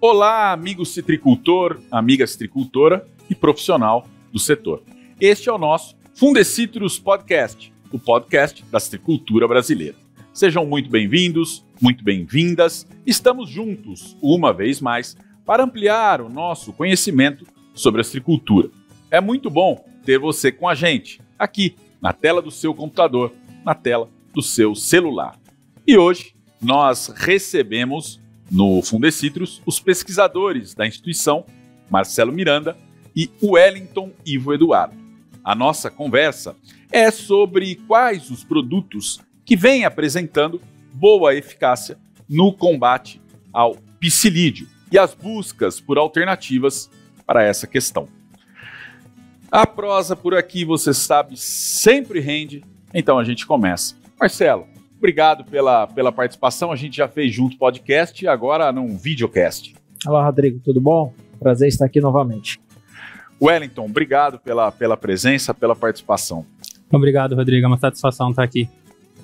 Olá, amigo citricultor, amiga citricultora e profissional do setor. Este é o nosso Fundecitrus Podcast, o podcast da citricultura brasileira. Sejam muito bem-vindos, muito bem-vindas. Estamos juntos, uma vez mais, para ampliar o nosso conhecimento sobre a citricultura. É muito bom ter você com a gente, aqui, na tela do seu computador, na tela do seu celular. E hoje nós recebemos no Fundecitrus, os pesquisadores da instituição, Marcelo Miranda e Wellington Ivo Eduardo. A nossa conversa é sobre quais os produtos que vêm apresentando boa eficácia no combate ao psilídeo e as buscas por alternativas para essa questão. A prosa por aqui, você sabe, sempre rende, então a gente começa. Marcelo, obrigado pela, pela participação. A gente já fez junto podcast, e agora num videocast. Olá, Rodrigo, tudo bom? Prazer estar aqui novamente. Wellington, obrigado pela, pela presença, pela participação. Obrigado, Rodrigo. É uma satisfação estar aqui.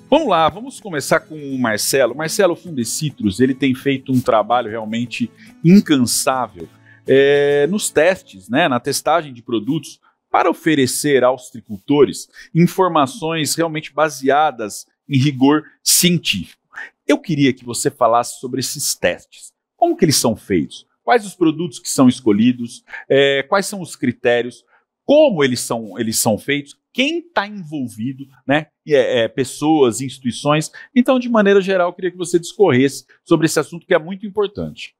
Vamos lá, vamos começar com o Marcelo. Marcelo Fundecitrus, ele tem feito um trabalho realmente incansável é, nos testes, né, na testagem de produtos, para oferecer aos tricultores informações realmente baseadas em rigor científico. Eu queria que você falasse sobre esses testes. Como que eles são feitos? Quais os produtos que são escolhidos? É, quais são os critérios? Como eles são, eles são feitos? Quem está envolvido, né? É, é, pessoas, instituições. Então, de maneira geral, eu queria que você discorresse sobre esse assunto que é muito importante.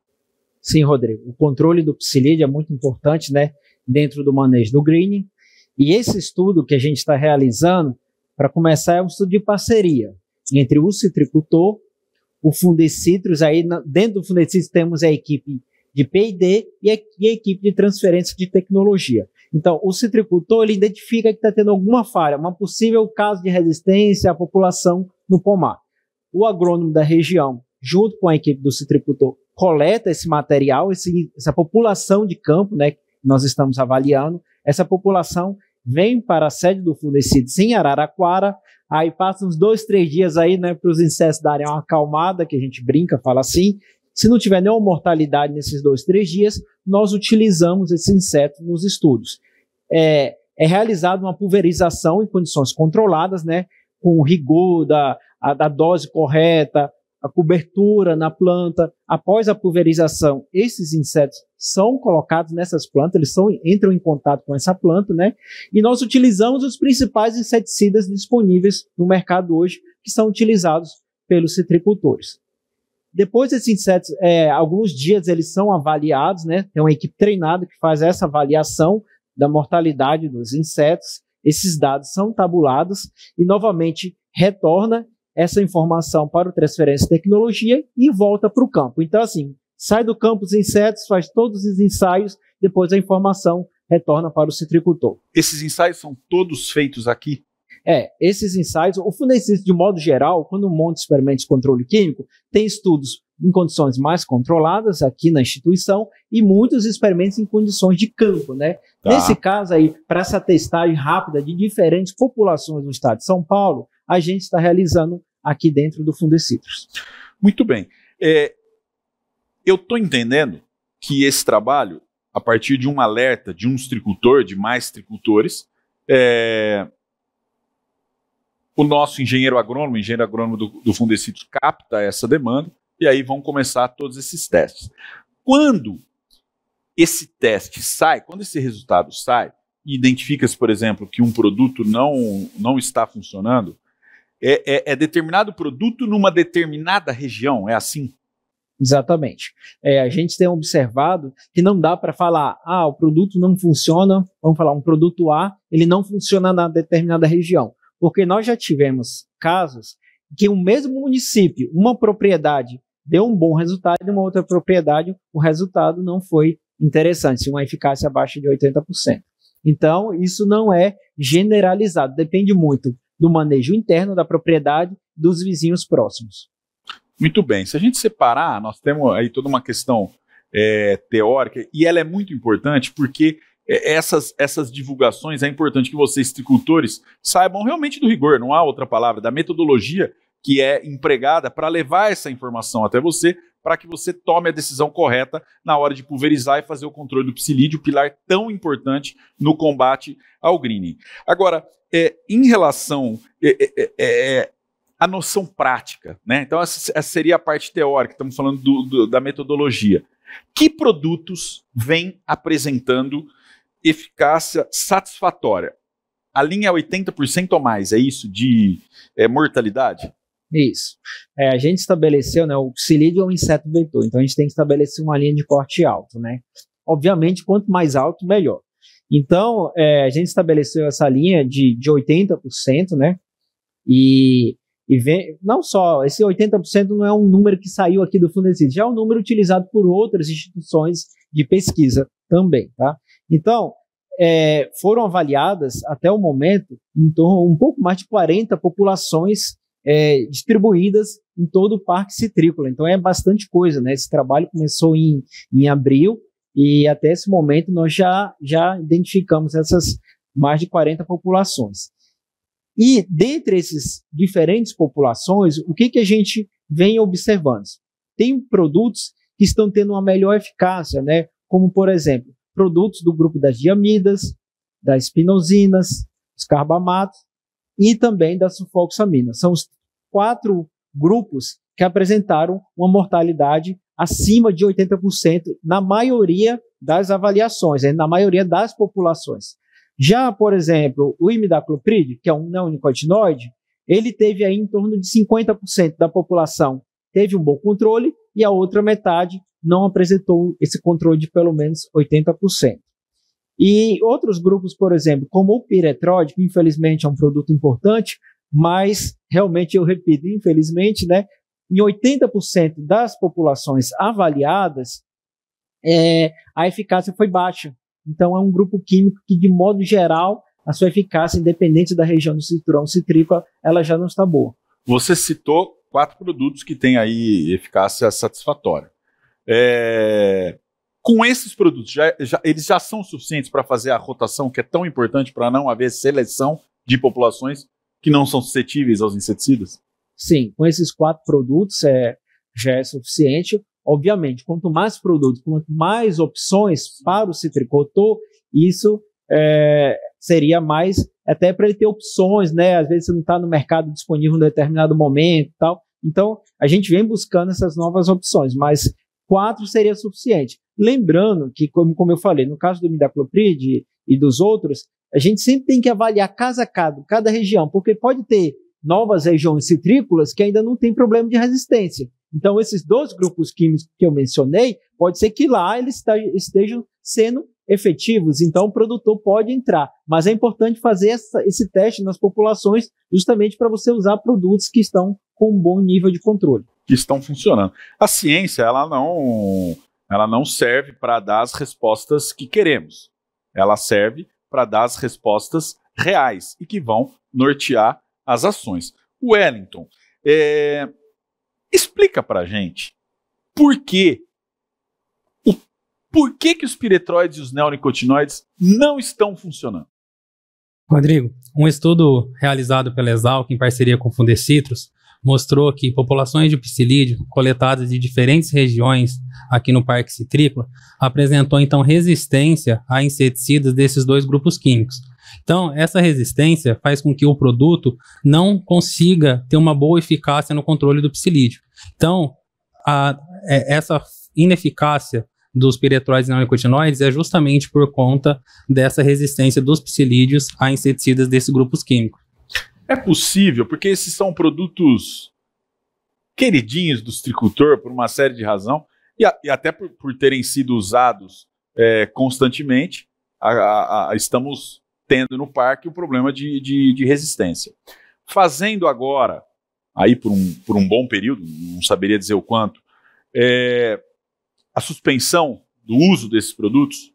Sim, Rodrigo. O controle do psilídeo é muito importante, né? Dentro do manejo do greening. E esse estudo que a gente está realizando, para começar, é um estudo de parceria entre o citricultor, o Fundecitrus, aí dentro do Fundecitrus temos a equipe de P&D e a, equipe de transferência de tecnologia. Então, o citricultor ele identifica que está tendo alguma falha, uma possível caso de resistência à população no pomar. O agrônomo da região, junto com a equipe do citricultor, coleta esse material, esse, essa população de campo, né, que nós estamos avaliando, essa população vem para a sede do Fundecid, em Araraquara, aí passa uns dois, três dias aí, né, para os insetos darem uma acalmada, que a gente brinca, fala assim. Se não tiver nenhuma mortalidade nesses dois, três dias, nós utilizamos esse inseto nos estudos. É, é realizada uma pulverização em condições controladas, né, com o rigor da, a, da dose correta, a cobertura na planta, após a pulverização, esses insetos são colocados nessas plantas, eles são, entram em contato com essa planta, né? E nós utilizamos os principais inseticidas disponíveis no mercado hoje, que são utilizados pelos citricultores. Depois desses insetos, é, alguns dias eles são avaliados, né? Tem uma equipe treinada que faz essa avaliação da mortalidade dos insetos. Esses dados são tabulados e novamente retorna essa informação para o transferência de tecnologia e volta para o campo. Então, assim, sai do campo os insetos, faz todos os ensaios, depois a informação retorna para o citricultor. Esses ensaios são todos feitos aqui? É, esses ensaios, o funecista, de modo geral, quando monta experimentos de controle químico, tem estudos em condições mais controladas aqui na instituição e muitos experimentos em condições de campo, né? Tá. Nesse caso aí, para essa testagem rápida de diferentes populações do estado de São Paulo, a gente está realizando aqui dentro do Fundecitros. Muito bem. É, eu estou entendendo que esse trabalho, a partir de um alerta de um tricultor, de mais tricultores, é, o nosso engenheiro agrônomo, engenheiro agrônomo do, do capta essa demanda e aí vão começar todos esses testes. Quando esse teste sai, quando esse resultado sai, e identifica-se, por exemplo, que um produto não, não está funcionando, é, é, é determinado produto numa determinada região, é assim? Exatamente. É, a gente tem observado que não dá para falar, ah, o produto não funciona, vamos falar, um produto A, ele não funciona na determinada região. Porque nós já tivemos casos que o mesmo município, uma propriedade deu um bom resultado e uma outra propriedade, o resultado não foi interessante, uma eficácia abaixo de 80%. Então, isso não é generalizado, depende muito do manejo interno da propriedade dos vizinhos próximos. Muito bem. Se a gente separar, nós temos aí toda uma questão é, teórica e ela é muito importante porque é, essas, essas divulgações é importante que vocês, agricultores, saibam realmente do rigor, não há outra palavra, da metodologia que é empregada para levar essa informação até você, para que você tome a decisão correta na hora de pulverizar e fazer o controle do psilídeo, pilar tão importante no combate ao greening. Agora, é, em relação é, é, à é, é, é, noção prática, né? então essa, essa, seria a parte teórica, estamos falando do, do, da metodologia. Que produtos vêm apresentando eficácia satisfatória? A linha 80% ou mais, é isso? De mortalidade? Isso. É, a gente estabeleceu, né? O psilídeo é um inseto vetor, então a gente tem que estabelecer uma linha de corte alto, né? Obviamente, quanto mais alto, melhor. Então, é, a gente estabeleceu essa linha de, de 80%, né? E, e vem, não só, esse 80% não é um número que saiu aqui do Fundecid, já é um número utilizado por outras instituições de pesquisa também, tá? Então, é, foram avaliadas até o momento em torno um pouco mais de 40 populações é, distribuídas em todo o parque citrícola. Então é bastante coisa, né? Esse trabalho começou em, em abril e até esse momento nós já, já identificamos essas mais de 40 populações. E dentre essas diferentes populações, o que, que a gente vem observando? Tem produtos que estão tendo uma melhor eficácia, né? como, por exemplo, produtos do grupo das diamidas, das espinosinas, dos carbamatos, e também da sulfoxamina. São os quatro grupos que apresentaram uma mortalidade acima de 80% na maioria das avaliações, né, na maioria das populações. Já, por exemplo, o imidacloprid, que é um neonicotinoide, ele teve aí em torno de 50% da população teve um bom controle e a outra metade não apresentou esse controle de pelo menos 80%. E outros grupos, por exemplo, como o piretróide, que infelizmente é um produto importante, mas realmente, eu repito, infelizmente, né, em 80% das populações avaliadas, é, a eficácia foi baixa. Então, é um grupo químico que, de modo geral, a sua eficácia, independente da região do cinturão citrícola, ela já não está boa. Você citou quatro produtos que têm aí eficácia satisfatória. É, com esses produtos, já, já, eles já são suficientes para fazer a rotação que é tão importante para não haver seleção de populações que não são suscetíveis aos inseticidas? Sim, com esses quatro produtos é, já é suficiente. Obviamente, quanto mais produtos, quanto mais opções para o citricultor, isso é, seria mais até para ele ter opções, né? Às vezes você não está no mercado disponível em determinado momento, tal. Então, a gente vem buscando essas novas opções, mas quatro seria suficiente. Lembrando que, como, como eu falei, no caso do midacloprid e dos outros, a gente sempre tem que avaliar casa a caso, cada região, porque pode ter novas regiões citrícolas que ainda não tem problema de resistência. Então, esses dois grupos químicos que eu mencionei, pode ser que lá eles estejam sendo efetivos, então o produtor pode entrar. Mas é importante fazer essa, esse teste nas populações, justamente para você usar produtos que estão com um bom nível de controle que estão funcionando. A ciência, ela não, ela não serve para dar as respostas que queremos. Ela serve para dar as respostas reais e que vão nortear as ações. Wellington, é, explica para a gente por que o, por que, que os piretroides e os neonicotinoides não estão funcionando. Rodrigo, um estudo realizado pela Exalc em parceria com o Fundecitrus mostrou que populações de psilídeo coletadas de diferentes regiões aqui no Parque Citrícola apresentou então resistência a inseticidas desses dois grupos químicos. Então, essa resistência faz com que o produto não consiga ter uma boa eficácia no controle do psilídeo. Então, a, é, essa ineficácia dos piretroides e não é justamente por conta dessa resistência dos psilídeos a inseticidas desses grupos químicos. É possível, porque esses são produtos queridinhos do tricultor por uma série de razão e, a, e até por, por, terem sido usados é, constantemente, a, a, estamos tendo no parque o problema de, de, de resistência. Fazendo agora, aí por um, por um, bom período, não saberia dizer o quanto, é, a suspensão do uso desses produtos,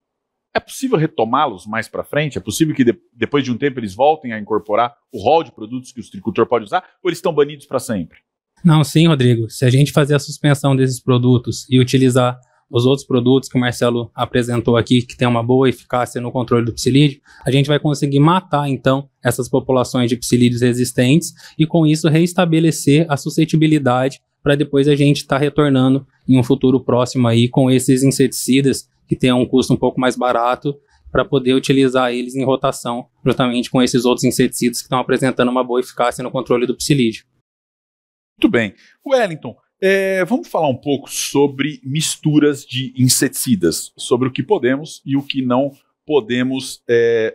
é possível retomá-los mais para frente? É possível que de, depois de um tempo eles voltem a incorporar o rol de produtos que o agricultor pode usar? Ou eles estão banidos para sempre? Não, sim, Rodrigo. Se a gente fazer a suspensão desses produtos e utilizar os outros produtos que o Marcelo apresentou aqui, que tem uma boa eficácia no controle do psilídeo, a gente vai conseguir matar, então, essas populações de psilídeos resistentes e, com isso, reestabelecer a suscetibilidade para depois a gente estar tá retornando em um futuro próximo aí com esses inseticidas que tenha um custo um pouco mais barato para poder utilizar eles em rotação, juntamente com esses outros inseticidas que estão apresentando uma boa eficácia no controle do psilídeo. Muito bem. Wellington, é, vamos falar um pouco sobre misturas de inseticidas, sobre o que podemos e o que não podemos é,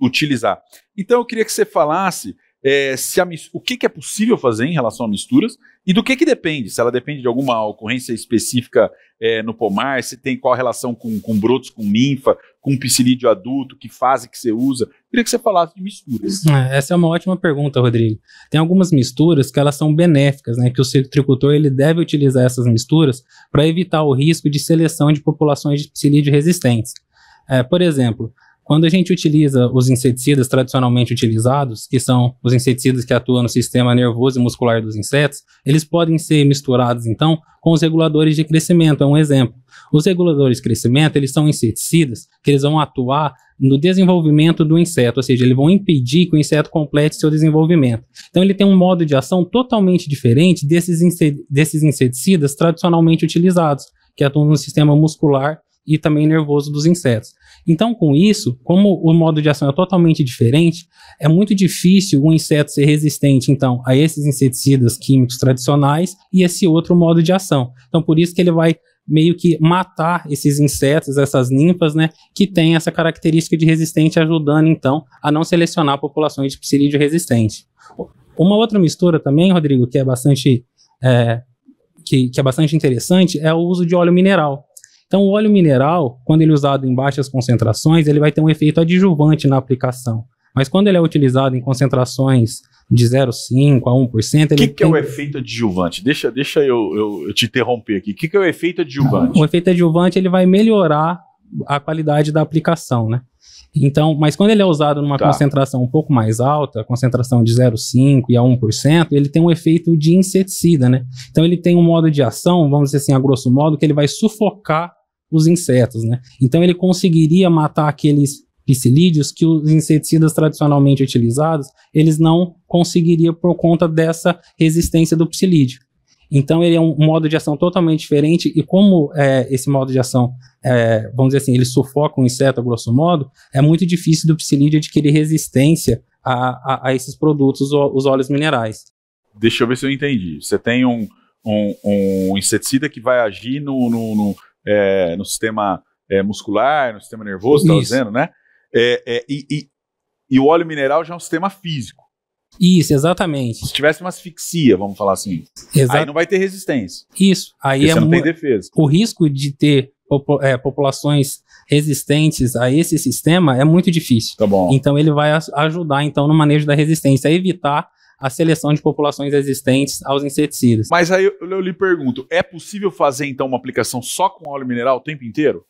utilizar. Então, eu queria que você falasse é, se a, o que, que, é possível fazer em relação a misturas e do que, que depende. Se ela depende de alguma ocorrência específica é, no pomar, se tem qual relação com, com brotos, com ninfa, com psilídeo adulto, que fase que você usa. Queria que você falasse de misturas. É, essa é uma ótima pergunta, Rodrigo. Tem algumas misturas que elas são benéficas, né? Que o citricultor ele deve utilizar essas misturas para evitar o risco de seleção de populações de psilídeo resistentes. É, por exemplo, quando a gente utiliza os inseticidas tradicionalmente utilizados, que são os inseticidas que atuam no sistema nervoso e muscular dos insetos, eles podem ser misturados então com os reguladores de crescimento, é um exemplo. Os reguladores de crescimento, eles são inseticidas que eles vão atuar no desenvolvimento do inseto, ou seja, eles vão impedir que o inseto complete seu desenvolvimento. Então, ele tem um modo de ação totalmente diferente desses, desses inseticidas tradicionalmente utilizados, que atuam no sistema muscular e também nervoso dos insetos. Então, com isso, como o modo de ação é totalmente diferente, é muito difícil o inseto ser resistente, então, a esses inseticidas químicos tradicionais e esse outro modo de ação. Então, por isso que ele vai meio que matar esses insetos, essas ninfas, né, que tem essa característica de resistente, ajudando, então, a não selecionar populações de psilídeo resistente. Uma outra mistura também, Rodrigo, que é bastante... É, que, que é bastante interessante, é o uso de óleo mineral. Então, o óleo mineral, quando ele é usado em baixas concentrações, ele vai ter um efeito adjuvante na aplicação. Mas quando ele é utilizado em concentrações de 0,5% a 1%. O que, que tem... é o efeito adjuvante? Deixa, deixa eu, eu, eu te interromper aqui. O que, que é o efeito adjuvante? Não, o efeito adjuvante ele vai melhorar a qualidade da aplicação, né? Então, mas quando ele é usado numa tá. concentração um pouco mais alta, concentração de 0,5% e a 1%, ele tem um efeito de inseticida, né? Então ele tem um modo de ação, vamos dizer assim, a grosso modo, que ele vai sufocar os insetos, né? Então ele conseguiria matar aqueles psilídeos que os inseticidas tradicionalmente utilizados, eles não conseguiriam por conta dessa resistência do psilídeo. Então ele é um modo de ação totalmente diferente e como é, esse modo de ação, é, vamos dizer assim, ele sufoca o um inseto a grosso modo, é muito difícil do psilídeo adquirir resistência a, a, a esses produtos, os óleos minerais. Deixa eu ver se eu entendi. Você tem um, um, um inseticida que vai agir no, no, no é, no sistema é, muscular, no sistema nervoso, está dizendo, né? É, é, e, e, e, o óleo mineral já é um sistema físico. Isso, exatamente. Se tivesse uma asfixia, vamos falar assim, Exa aí não vai ter resistência. Isso, aí é você não tem defesa. O risco de ter popu é, populações resistentes a esse sistema é muito difícil. Tá bom. Então ele vai ajudar então no manejo da resistência, evitar a seleção de populações existentes aos inseticidas. Mas aí eu, eu lhe pergunto, é possível fazer então uma aplicação só com óleo mineral o tempo inteiro?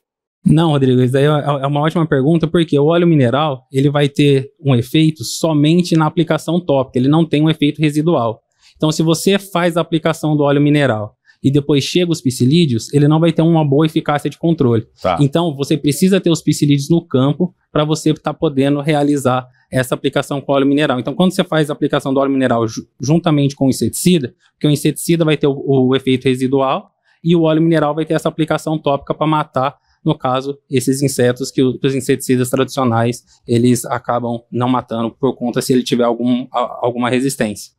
Não, Rodrigo, isso daí é, é uma ótima pergunta, porque o óleo mineral ele vai ter um efeito somente na aplicação tópica, ele não tem um efeito residual. Então, se você faz a aplicação do óleo mineral e depois chega os psilídeos, ele não vai ter uma boa eficácia de controle. Tá. Então, você precisa ter os psilídeos no campo para você estar tá podendo realizar essa aplicação com óleo mineral. Então, quando você faz a aplicação do óleo mineral juntamente com o inseticida, porque o inseticida vai ter o, o efeito residual e o óleo mineral vai ter essa aplicação tópica para matar, no caso, esses insetos que, os inseticidas tradicionais eles acabam não matando por conta se ele tiver algum, alguma resistência.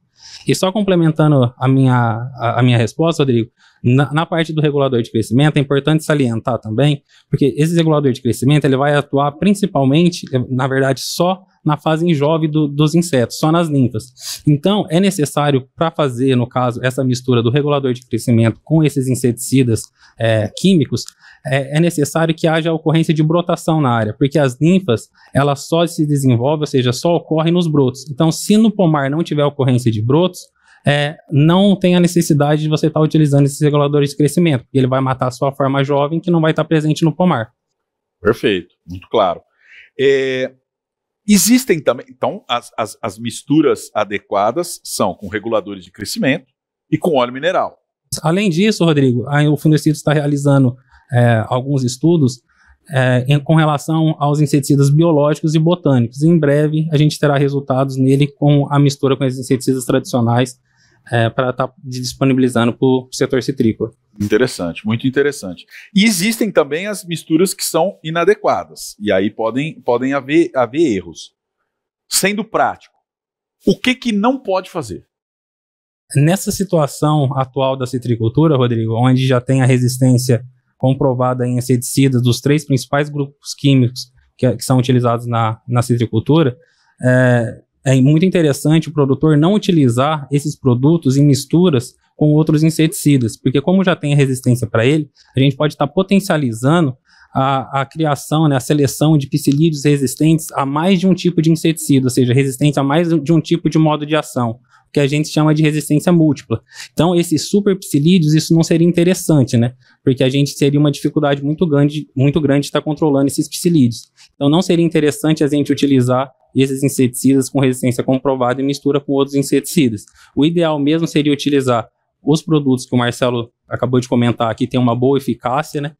E só complementando a minha, a, a minha resposta, Rodrigo, na, na, parte do regulador de crescimento, é importante salientar também, porque esse regulador de crescimento ele vai atuar principalmente, na verdade, só na fase jovem do, dos insetos, só nas ninfas. Então, é necessário para fazer, no caso, essa mistura do regulador de crescimento com esses inseticidas é, químicos, é, é, necessário que haja ocorrência de brotação na área, porque as ninfas, elas só se desenvolvem, ou seja, só ocorrem nos brotos. Então, se no pomar não tiver ocorrência de brotos, é, não tem a necessidade de você estar tá utilizando esses reguladores de crescimento, porque ele vai matar a sua forma jovem que não vai estar tá presente no pomar. Perfeito, muito claro. É, Existem também, então, as, as, as, misturas adequadas são com reguladores de crescimento e com óleo mineral. Além disso, Rodrigo, a, o Fundecido está realizando é, alguns estudos é, em, com relação aos inseticidas biológicos e botânicos. Em breve, a gente terá resultados nele com a mistura com os inseticidas tradicionais é, para estar tá disponibilizando para o setor citrícola. Interessante, muito interessante. E existem também as misturas que são inadequadas, e aí podem, podem haver, haver erros. Sendo prático, o que, que não pode fazer? Nessa situação atual da citricultura, Rodrigo, onde já tem a resistência comprovada em inseticidas dos três principais grupos químicos que, que são utilizados na, na citricultura, é, é muito interessante o produtor não utilizar esses produtos em misturas com outros inseticidas, porque como já tem resistência para ele, a gente pode estar tá potencializando a, a, criação, né, a seleção de psilídeos resistentes a mais de um tipo de inseticida, ou seja, resistente a mais de um tipo de modo de ação, que a gente chama de resistência múltipla. Então, esses super psilídeos, isso não seria interessante, né? Porque a gente teria uma dificuldade muito grande, muito grande de estar tá controlando esses psilídeos. Então, não seria interessante a gente utilizar esses inseticidas com resistência comprovada e mistura com outros inseticidas. O ideal mesmo seria utilizar os produtos que o Marcelo acabou de comentar que tem uma boa eficácia, né?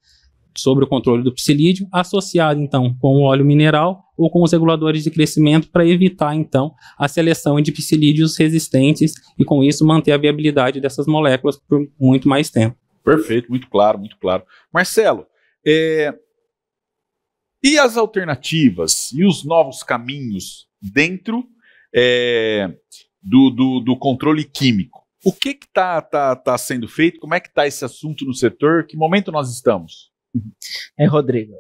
Sobre o controle do psilídeo, associado então com o óleo mineral ou com os reguladores de crescimento para evitar então a seleção de psilídeos resistentes e com isso manter a viabilidade dessas moléculas por muito mais tempo. Perfeito, muito claro, muito claro. Marcelo, é, e as alternativas e os novos caminhos dentro é, do, do, do, controle químico? O que está tá, tá sendo feito? Como é que está esse assunto no setor? Que momento nós estamos? É, Rodrigo,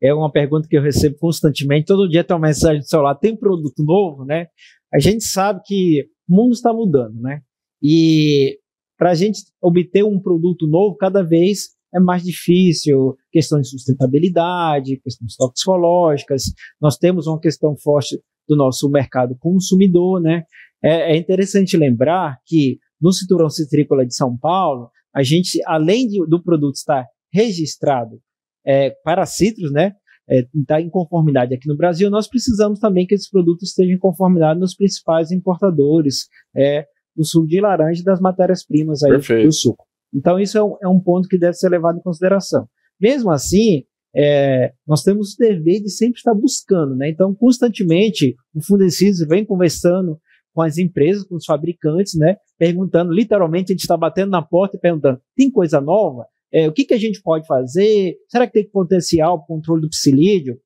é uma pergunta que eu recebo constantemente. Todo dia tem uma mensagem do celular: tem produto novo, né? A gente sabe que o mundo está mudando, né? E para a gente obter um produto novo, cada vez é mais difícil, questão de sustentabilidade, questões toxicológicas, nós temos uma questão forte do nosso mercado consumidor, né? É, é interessante lembrar que no cinturão citrícola de São Paulo, a gente, além de, do produto estar registrado é, para citros, né? está é, tá em conformidade aqui no Brasil, nós precisamos também que esses produtos estejam em conformidade nos principais importadores é, do suco de laranja e das matérias-primas aí do suco. Então, isso é um, é um ponto que deve ser levado em consideração. Mesmo assim, é, nós temos o dever de sempre estar buscando, né? Então, constantemente, o Fundecis vem conversando com as empresas, com os fabricantes, né? Perguntando, literalmente, a gente está batendo na porta e perguntando: tem coisa nova? É, o que, que a gente pode fazer? Será que tem potencial para o controle do psilídeo?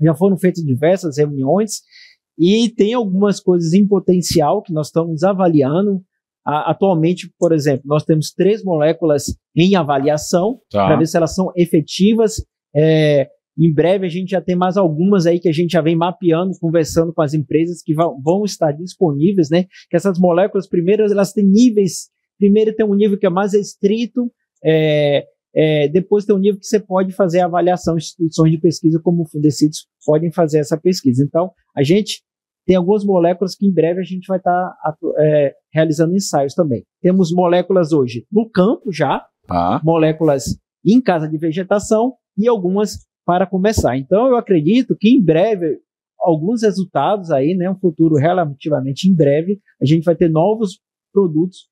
Já foram feitas diversas reuniões e tem algumas coisas em potencial que nós estamos avaliando Atualmente, por exemplo, nós temos três moléculas em avaliação tá. para ver se elas são efetivas. É, em breve a gente já tem mais algumas aí que a gente já vem mapeando, conversando com as empresas que vão estar disponíveis, né? Que essas moléculas, primeiro, elas têm níveis. Primeiro tem um nível que é mais restrito, é, é, depois tem um nível que você pode fazer a avaliação, instituições de pesquisa como o Fundecidos podem fazer essa pesquisa. Então, a gente tem algumas moléculas que em breve a gente vai estar tá, é, realizando ensaios também. Temos moléculas hoje no campo já, ah. moléculas em casa de vegetação e algumas para começar. Então eu acredito que em breve alguns resultados aí, né, um futuro relativamente em breve, a gente vai ter novos produtos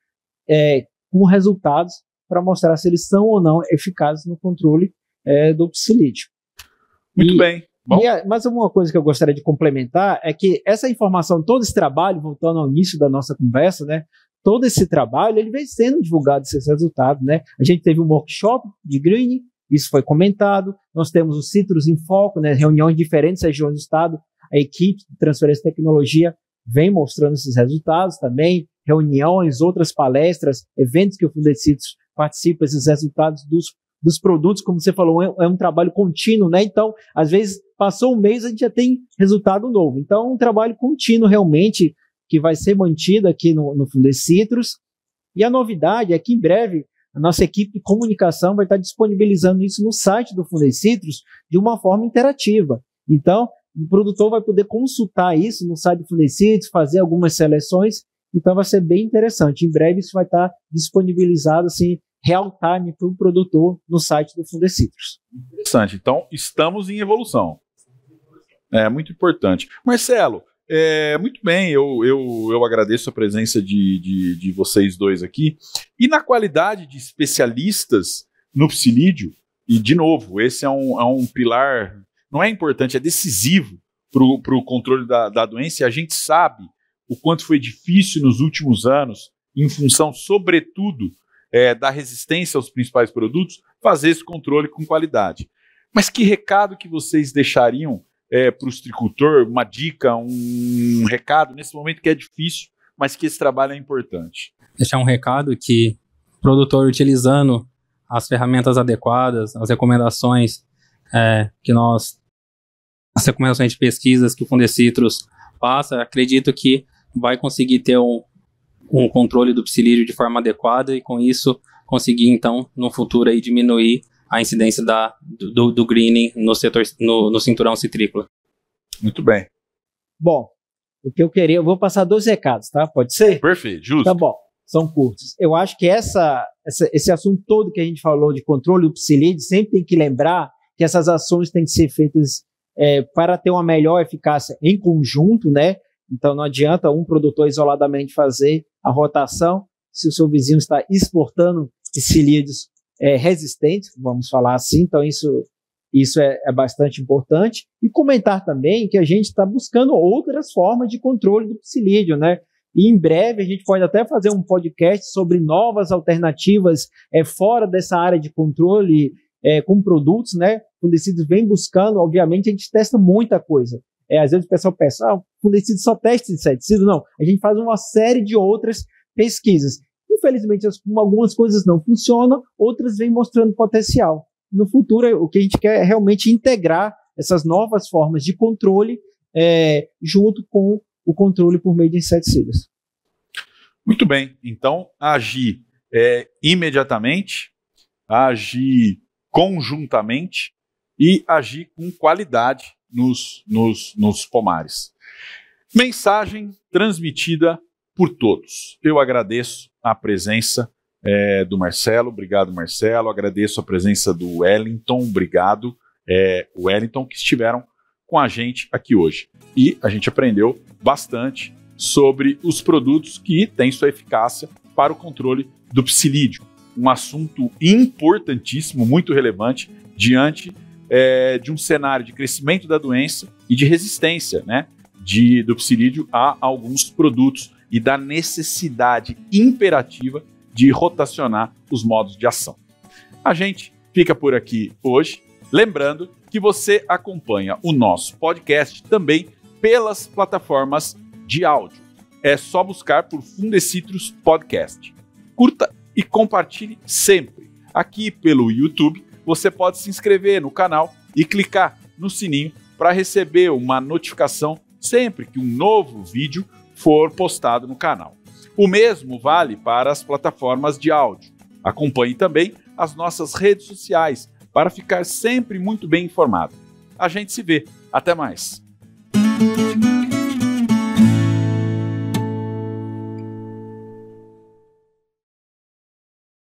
é, com resultados para mostrar se eles são ou não eficazes no controle é, do psilítico. Muito e, bem. Bom. E, é, mas uma coisa que eu gostaria de complementar é que essa informação, todo esse trabalho, voltando ao início da nossa conversa, né? Todo esse trabalho, ele vem sendo divulgado, esses resultados, né? A gente teve um workshop de green, isso foi comentado. Nós temos o Citrus em Foco, né? Reuniões de diferentes regiões do estado. A equipe de transferência de tecnologia vem mostrando esses resultados também. Reuniões, outras palestras, eventos que o Fundo de Citrus participa, esses resultados dos dos produtos, como você falou, é, é um trabalho contínuo, né? Então, às vezes, passou um mês, a gente já tem resultado novo. Então, é um trabalho contínuo realmente que vai ser mantido aqui no, no Funde Citrus. E a novidade é que em breve a nossa equipe de comunicação vai estar disponibilizando isso no site do Funde Citrus de uma forma interativa. Então, o produtor vai poder consultar isso no site do Funde Citrus, fazer algumas seleções. Então, vai ser bem interessante. Em breve isso vai estar disponibilizado assim real time para o produtor no site do Fundecitros. Interessante. Então, estamos em evolução. É muito importante. Marcelo, é, muito bem, eu, eu, eu agradeço a presença de, de, de vocês dois aqui. E na qualidade de especialistas no psilídeo, e de novo, esse é um, é um pilar, não é importante, é decisivo para o controle da, da doença, e a gente sabe o quanto foi difícil nos últimos anos, em função, sobretudo, é, da resistência aos principais produtos, fazer esse controle com qualidade. Mas que recado que vocês deixariam é, para o estricultor? Uma dica, um recado nesse momento que é difícil, mas que esse trabalho é importante. Deixar um recado que o produtor utilizando as ferramentas adequadas, as recomendações é, que nós, as recomendações de pesquisas que o Fundecitros passa, acredito que vai conseguir ter um, um controle do psilídeo de forma adequada e com isso conseguir então no futuro aí diminuir a incidência da, do, do greening no setor no, no cinturão citrícola. Muito bem. Bom, o que eu queria, eu vou passar dois recados, tá? Pode ser? Perfeito, justo. Tá bom, são curtos. Eu acho que essa, essa esse assunto todo que a gente falou de controle do psilídeo sempre tem que lembrar que essas ações têm que ser feitas é, para ter uma melhor eficácia em conjunto, né? Então não adianta um produtor isoladamente fazer a rotação se o seu vizinho está exportando psilídeos é, resistentes, vamos falar assim. Então isso, isso é, é bastante importante. E comentar também que a gente está buscando outras formas de controle do psilídeo, né? E em breve a gente pode até fazer um podcast sobre novas alternativas é, fora dessa área de controle é, com produtos, né? Quando eles vem buscando, obviamente a gente testa muita coisa. É, às vezes o pessoal pensa, ah, o fundecida só testa inseticida. Não, a gente faz uma série de outras pesquisas. Infelizmente, algumas coisas não funcionam, outras vêm mostrando potencial. No futuro, o que a gente quer é realmente integrar essas novas formas de controle é, junto com o controle por meio de inseticidas. Muito bem. Então, agir é, imediatamente, agir conjuntamente e agir com qualidade nos, nos, nos pomares. Mensagem transmitida por todos. Eu agradeço a presença é, do Marcelo, obrigado Marcelo, agradeço a presença do Wellington, obrigado é, Wellington, que estiveram com a gente aqui hoje. E a gente aprendeu bastante sobre os produtos que têm sua eficácia para o controle do psilídeo. Um assunto importantíssimo, muito relevante, diante é, de um cenário de crescimento da doença e de resistência né, de, do psilídeo a alguns produtos e da necessidade imperativa de rotacionar os modos de ação. A gente fica por aqui hoje. Lembrando que você acompanha o nosso podcast também pelas plataformas de áudio. É só buscar por Fundecitrus Podcast. Curta e compartilhe sempre aqui pelo YouTube você pode se inscrever no canal e clicar no sininho para receber uma notificação sempre que um novo vídeo for postado no canal. O mesmo vale para as plataformas de áudio. Acompanhe também as nossas redes sociais para ficar sempre muito bem informado. A gente se vê. Até mais.